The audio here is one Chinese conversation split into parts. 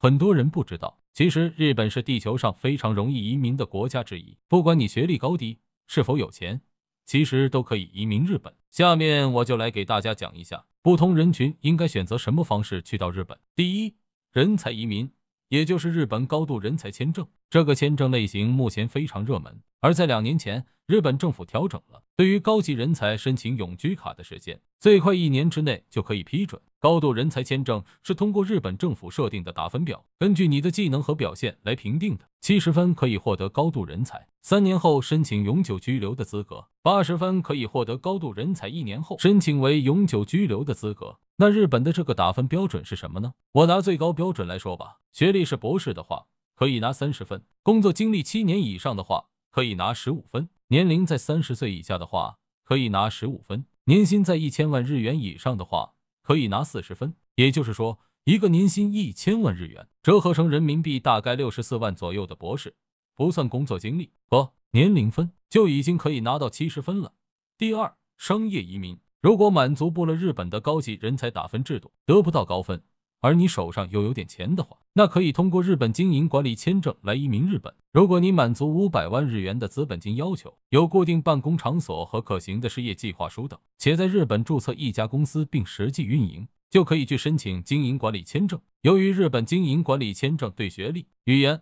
很多人不知道，其实日本是地球上非常容易移民的国家之一。不管你学历高低，是否有钱，其实都可以移民日本。下面我就来给大家讲一下不同人群应该选择什么方式去到日本。第一，人才移民，也就是日本高度人才签证，这个签证类型目前非常热门。而在两年前，日本政府调整了对于高级人才申请永居卡的时间，最快一年之内就可以批准。高度人才签证是通过日本政府设定的打分表，根据你的技能和表现来评定的。七十分可以获得高度人才，三年后申请永久居留的资格；八十分可以获得高度人才，一年后申请为永久居留的资格。那日本的这个打分标准是什么呢？我拿最高标准来说吧，学历是博士的话，可以拿三十分；工作经历七年以上的话，可以拿十五分。年龄在三十岁以下的话，可以拿十五分；年薪在一千万日元以上的话，可以拿四十分。也就是说，一个年薪一千万日元折合成人民币大概六十四万左右的博士，不算工作经历和年龄分，就已经可以拿到七十分了。第二，商业移民，如果满足不了日本的高级人才打分制度，得不到高分。而你手上又有点钱的话，那可以通过日本经营管理签证来移民日本。如果你满足五百万日元的资本金要求，有固定办公场所和可行的事业计划书等，且在日本注册一家公司并实际运营，就可以去申请经营管理签证。由于日本经营管理签证对学历、语言。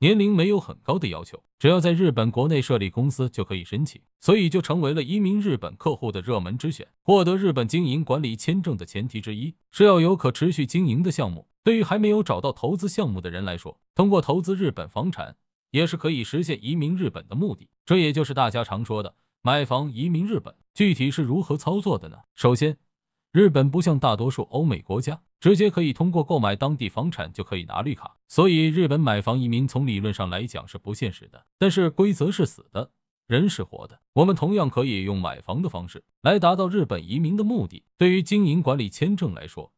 年龄没有很高的要求，只要在日本国内设立公司就可以申请，所以就成为了移民日本客户的热门之选。获得日本经营管理签证的前提之一是要有可持续经营的项目。对于还没有找到投资项目的人来说，通过投资日本房产也是可以实现移民日本的目的。这也就是大家常说的“买房移民日本”。具体是如何操作的呢？首先，日本不像大多数欧美国家。直接可以通过购买当地房产就可以拿绿卡，所以日本买房移民从理论上来讲是不现实的。但是规则是死的，人是活的。我们同样可以用买房的方式来达到日本移民的目的。对于经营管理签证来说，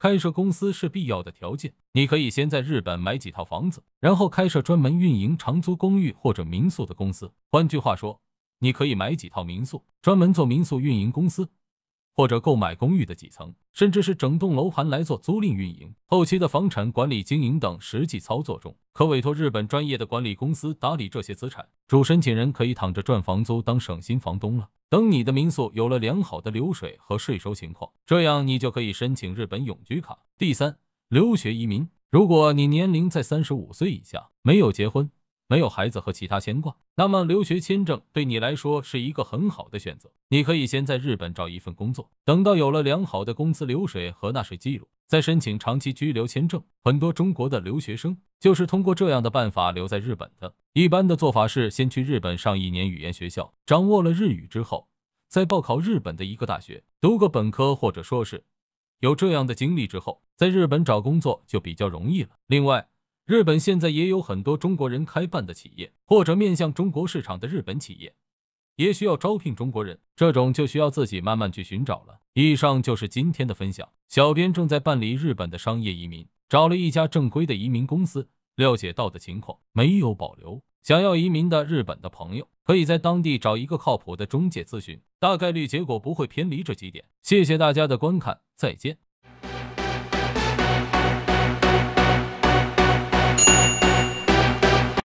开设公司是必要的条件。你可以先在日本买几套房子，然后开设专门运营长租公寓或者民宿的公司。换句话说，你可以买几套民宿，专门做民宿运营公司。或者购买公寓的几层，甚至是整栋楼盘来做租赁运营，后期的房产管理、经营等实际操作中，可委托日本专业的管理公司打理这些资产。主申请人可以躺着赚房租，当省心房东了。等你的民宿有了良好的流水和税收情况，这样你就可以申请日本永居卡。第三，留学移民，如果你年龄在三十五岁以下，没有结婚。没有孩子和其他牵挂，那么留学签证对你来说是一个很好的选择。你可以先在日本找一份工作，等到有了良好的工资流水和纳税记录，再申请长期居留签证。很多中国的留学生就是通过这样的办法留在日本的。一般的做法是先去日本上一年语言学校，掌握了日语之后，再报考日本的一个大学读个本科或者说是有这样的经历之后，在日本找工作就比较容易了。另外，日本现在也有很多中国人开办的企业，或者面向中国市场的日本企业，也需要招聘中国人。这种就需要自己慢慢去寻找了。以上就是今天的分享。小编正在办理日本的商业移民，找了一家正规的移民公司，了解到的情况没有保留。想要移民的日本的朋友，可以在当地找一个靠谱的中介咨询，大概率结果不会偏离这几点。谢谢大家的观看，再见。